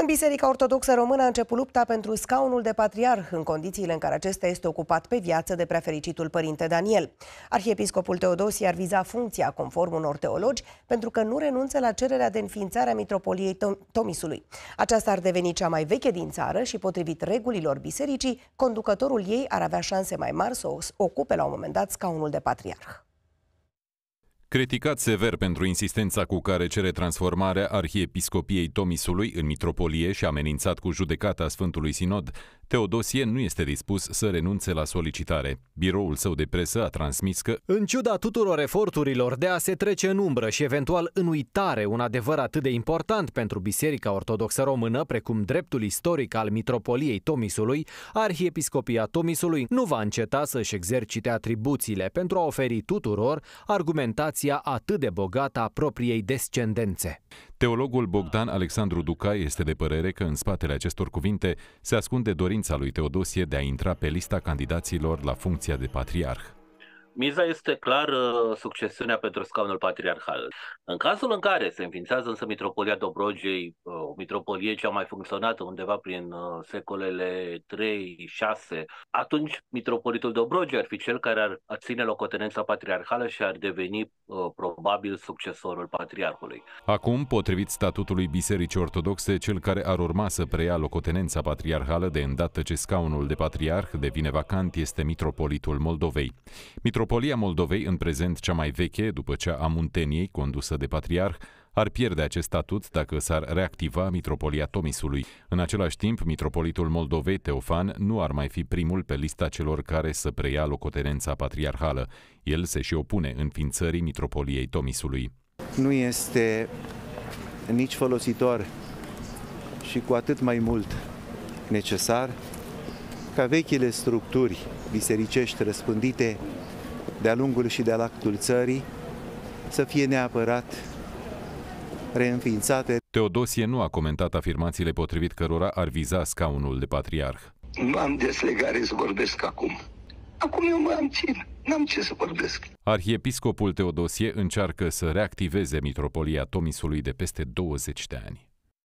În Biserica Ortodoxă Română a început lupta pentru scaunul de patriarh, în condițiile în care acesta este ocupat pe viață de prefericitul părinte Daniel. Arhiepiscopul Teodosie ar viza funcția, conform unor teologi, pentru că nu renunță la cererea de înființare a Mitropoliei Tom Tomisului. Aceasta ar deveni cea mai veche din țară și, potrivit regulilor bisericii, conducătorul ei ar avea șanse mai mari să ocupe la un moment dat scaunul de patriarh. Criticat sever pentru insistența cu care cere transformarea Arhiepiscopiei Tomisului în mitropolie și amenințat cu judecata Sfântului Sinod, Teodosie nu este dispus să renunțe la solicitare. Biroul său de presă a transmis că În ciuda tuturor eforturilor de a se trece în umbră și eventual în uitare un adevăr atât de important pentru Biserica Ortodoxă Română, precum dreptul istoric al Mitropoliei Tomisului, Arhiepiscopia Tomisului nu va înceta să-și exercite atribuțiile pentru a oferi tuturor argumentația atât de bogată a propriei descendențe. Teologul Bogdan Alexandru Duca este de părere că în spatele acestor cuvinte se ascunde dorința lui Teodosie de a intra pe lista candidaților la funcția de patriarh. Miza este clar succesiunea pentru scaunul patriarhal. În cazul în care se înființează însă Mitropolia Dobrogei, uh, o mitropolie ce a mai funcționat undeva prin uh, secolele 3-6, atunci mitropolitul Dobrogei ar fi cel care ar ține locotenența patriarhală și ar deveni Uh, probabil succesorul patriarhului. Acum, potrivit statutului Bisericii Ortodoxe, cel care ar urma să preia locotenența patriarhală de îndată ce scaunul de patriarh devine vacant este Mitropolitul Moldovei. Mitropolia Moldovei, în prezent cea mai veche, după cea a Munteniei, condusă de patriarh, ar pierde acest statut dacă s-ar reactiva Mitropolia Tomisului. În același timp, Mitropolitul Moldovei Teofan nu ar mai fi primul pe lista celor care să preia locotenența patriarhală. El se și opune înființării Mitropoliei Tomisului. Nu este nici folositor și cu atât mai mult necesar ca vechile structuri bisericești răspândite de-a lungul și de-a lactul țării să fie neapărat reînființate. Teodosie nu a comentat afirmațiile potrivit cărora ar viza scaunul de patriarh. Nu am deslegare să vorbesc acum. Acum eu mă am țin. N-am ce să vorbesc. Arhiepiscopul Teodosie încearcă să reactiveze mitropolia Tomisului de peste 20 de ani.